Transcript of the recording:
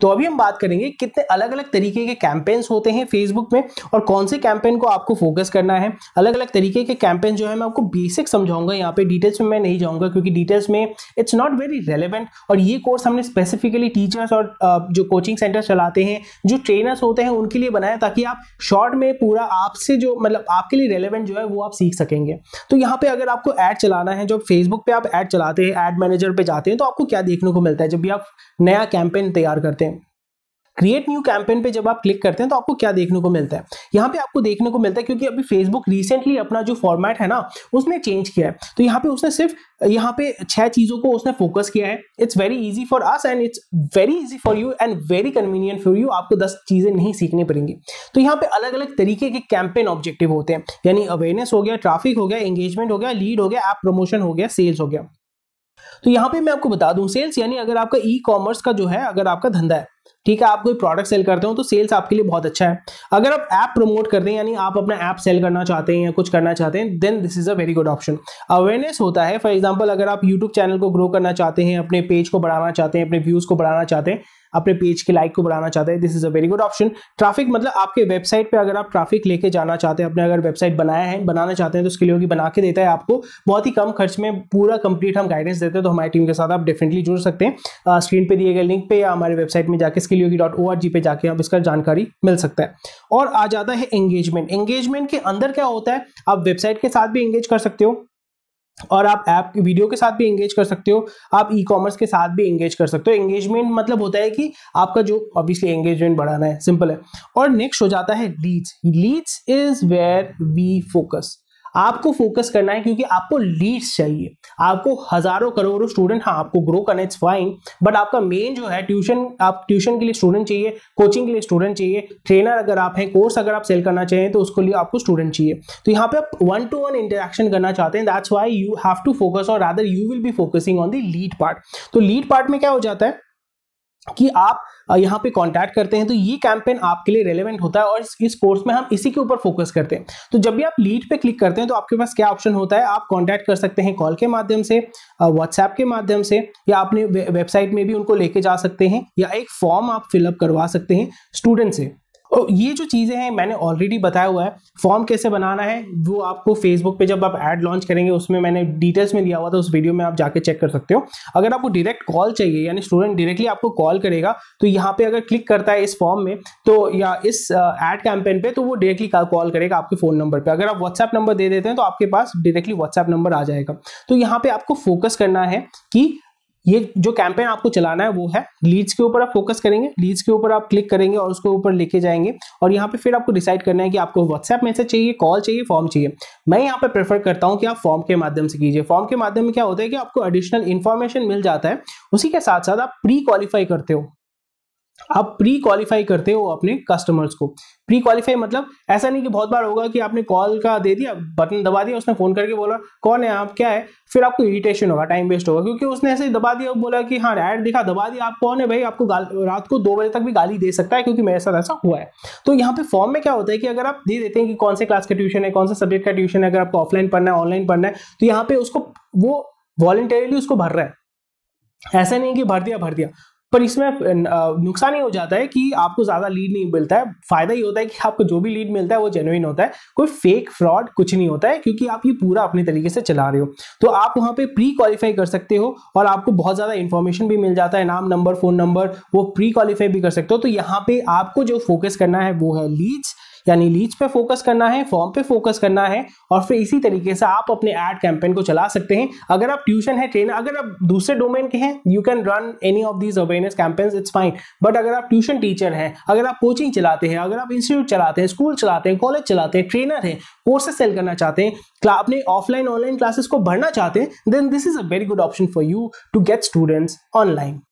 तो अभी हम बात करेंगे कितने अलग अलग तरीके के कैंपेन्स होते हैं फेसबुक में और कौन से कैंपेन को आपको फोकस करना है अलग अलग तरीके के कैंपेन जो है मैं आपको बेसिक समझाऊंगा यहाँ पे डिटेल्स में मैं नहीं जाऊंगा क्योंकि डिटेल्स में इट्स नॉट वेरी रेलिवेंट और ये कोर्स हमने स्पेसिफिकली टीचर्स और जो कोचिंग सेंटर चलाते हैं जो ट्रेनर्स होते हैं उनके लिए बनाया ताकि आप शॉर्ट में पूरा आपसे जो मतलब आपके लिए रेलिवेंट जो है वो आप सीख सकेंगे तो यहाँ पे अगर आपको ऐड चलाना है जब फेसबुक पे आप ऐड चलाते हैं ऐड मैनेजर पे जाते हैं तो आपको क्या देखने को मिलता है जब भी आप नया कैंपेन तैयार करते हैं क्रिएट न्यू कैंपेन पे जब आप क्लिक करते हैं तो आपको क्या देखने को मिलता है यहाँ पे आपको देखने को मिलता है क्योंकि अभी फेसबुक रिसेंटली अपना जो फॉर्मेट है ना उसने चेंज किया है तो यहाँ पे उसने सिर्फ यहाँ पे छह चीजों को उसने फोकस किया है it's very easy for us and it's very easy for you and very convenient for you आपको दस चीजें नहीं सीखनी पड़ेंगी तो यहाँ पे अलग अलग तरीके के कैंपेन ऑब्जेक्टिव होते हैं यानी अवेयरनेस हो गया ट्राफिक हो गया एंगेजमेंट हो गया लीड हो गया ऐप प्रमोशन हो गया सेल्स हो गया तो यहाँ पे मैं आपको बता दूं सेल्स यानी अगर आपका ई e कॉमर्स का जो है अगर आपका धंधा है ठीक है आप कोई प्रोडक्ट सेल करते हो तो सेल्स आपके लिए बहुत अच्छा है अगर आप ऐप प्रमोट करते हैं यानी आप अपना ऐप सेल करना चाहते हैं या कुछ करना चाहते हैं then this is a very good option awareness होता है फॉर एग्जाम्पल अगर आप यूट्यूब चैनल को ग्रो करना चाहते हैं अपने पेज को बढ़ाना चाहते हैं अपने व्यूज को बढ़ाना चाहते हैं अपने पेज के लाइक को बढ़ाना चाहते हैं this is a very good option traffic मतलब आपके वेबसाइट पे अगर आप ट्रैफिक लेके जाना चाहते हैं अपने अगर वेबसाइट बनाया है बनाना चाहते हैं तो उसके लिए योगी बना के देता है आपको बहुत ही कम खर्च में पूरा कंप्लीट हम गाइडेंस देते हैं तो हमारी टीम के साथ आप डेफिनेटली जुड़ सकते हैं स्क्रीन पे दिए गए लिंक पे या हमारे वेबसाइट में जाकर Skill Yogi dot O R G पे जाके आप इसका जानकारी मिल सकता है और आ जाता है एंगेजमेंट एंगेजमेंट के अंदर क्या होता है आप वेबसाइट के साथ भी एंगेज कर सकते हो और आप ऐप की वीडियो के साथ भी एंगेज कर सकते हो आप ई कॉमर्स के साथ भी एंगेज कर सकते हो एंगेजमेंट मतलब होता है कि आपका जो ऑब्वियसली एंगेजमेंट बढ़ाना है सिंपल है और नेक्स्ट हो जाता है leads leads is where we focus आपको फोकस करना है क्योंकि आपको लीड्स चाहिए आपको हजारों करोड़ों स्टूडेंट हाँ आपको ग्रो करना इट्स फाइन बट आपका मेन जो है ट्यूशन आप ट्यूशन के लिए स्टूडेंट चाहिए कोचिंग के लिए स्टूडेंट चाहिए ट्रेनर अगर आप हैं कोर्स अगर आप सेल करना चाहें तो उसके लिए आपको स्टूडेंट चाहिए तो यहाँ पे आप वन टू वन इंटरेक्शन करना चाहते हैं that's why you have to focus और other you will be focusing on the lead part तो लीड पार्ट में क्या हो जाता है कि आप यहाँ पे कांटेक्ट करते हैं तो ये कैंपेन आपके लिए रेलेवेंट होता है और इस, इस कोर्स में हम इसी के ऊपर फोकस करते हैं तो जब भी आप लीड पे क्लिक करते हैं तो आपके पास क्या ऑप्शन होता है आप कांटेक्ट कर सकते हैं कॉल के माध्यम से व्हाट्सएप के माध्यम से या अपने वेबसाइट में भी उनको लेके जा सकते हैं या एक फॉर्म आप फिलअप करवा सकते हैं स्टूडेंट से और ये जो चीज़ें हैं मैंने ऑलरेडी बताया हुआ है फॉर्म कैसे बनाना है वो आपको फेसबुक पे जब आप ऐड लॉन्च करेंगे उसमें मैंने डिटेल्स में दिया हुआ था उस वीडियो में आप जाके चेक कर सकते हो अगर आपको डायरेक्ट कॉल चाहिए यानी स्टूडेंट डायरेक्टली आपको कॉल करेगा तो यहाँ पे अगर क्लिक करता है इस फॉर्म में तो या इस एड कैंपेन पर तो वो डायरेक्टली कॉल करेगा आपके फ़ोन नंबर पर अगर आप व्हाट्सएप नंबर दे देते हैं तो आपके पास डायरेक्टली व्हाट्सएप नंबर आ जाएगा तो यहाँ पर आपको फोकस करना है कि ये जो कैंपेन आपको चलाना है वो है लीड्स के ऊपर आप फोकस करेंगे लीड्स के ऊपर आप क्लिक करेंगे और उसके ऊपर लेके जाएंगे और यहाँ पे फिर आपको डिसाइड करना है कि आपको व्हाट्सएप मैसेज चाहिए कॉल चाहिए फॉर्म चाहिए मैं यहाँ पे प्रेफर करता हूँ कि आप फॉर्म के माध्यम से कीजिए फॉर्म के माध्यम में क्या होता है कि आपको एडिशनल इन्फॉर्मेशन मिल जाता है उसी के साथ साथ आप प्री क्वालिफाई करते हो आप प्री क्वालिफाई करते हो अपने कस्टमर्स को प्री क्वालिफाई मतलब ऐसा नहीं कि बहुत बार होगा कि आपने कॉल का दे दिया बटन दबा दिया उसने फोन करके बोला कौन है आप क्या है फिर आपको इरिटेशन होगा टाइम वेस्ट होगा क्योंकि उसने ऐसे दबा दिया बोला कि हाँ ऐड दिखा दबा दिया आप कौन है भाई आपको रात को दो बजे तक भी गाली दे सकता है क्योंकि मेरे साथ ऐसा हुआ है तो यहाँ पे फॉर्म में क्या होता है कि अगर आप दे देते हैं कि कौन से क्लास का ट्यूशन है कौन सा सब्जेक्ट का ट्यूशन है अगर आपको ऑफलाइन पढ़ना है ऑनलाइन पढ़ना है तो यहाँ पे उसको वो वॉलेंटेरिली उसको भर रहा है ऐसा नहीं कि भर दिया भर दिया पर इसमें नुकसान ही हो जाता है कि आपको ज़्यादा लीड नहीं मिलता है फायदा ही होता है कि आपको जो भी लीड मिलता है वो जेनुइन होता है कोई फेक फ्रॉड कुछ नहीं होता है क्योंकि आप ये पूरा अपने तरीके से चला रहे हो तो आप वहां पे प्री क्वालिफाई कर सकते हो और आपको बहुत ज़्यादा इंफॉर्मेशन भी मिल जाता है नाम नंबर फोन नंबर वो प्री क्वालिफाई भी कर सकते हो तो यहाँ पे आपको जो फोकस करना है वो है लीड्स यानी लीच पे फोकस करना है फॉर्म पे फोकस करना है और फिर इसी तरीके से आप अपने एड कैंपेन को चला सकते हैं अगर आप ट्यूशन है ट्रेनर अगर आप दूसरे डोमेन के हैं you can run any of these awareness campaign it's fine but अगर आप ट्यूशन टीचर हैं अगर आप कोचिंग चलाते हैं अगर आप इंस्टीट्यूट चलाते हैं स्कूल चलाते हैं कॉलेज चलाते हैं ट्रेनर है कोर्सेस सेल करना चाहते हैं अपने ऑफलाइन ऑनलाइन क्लासेस को भरना चाहते हैं then this is a very good option for you to get students online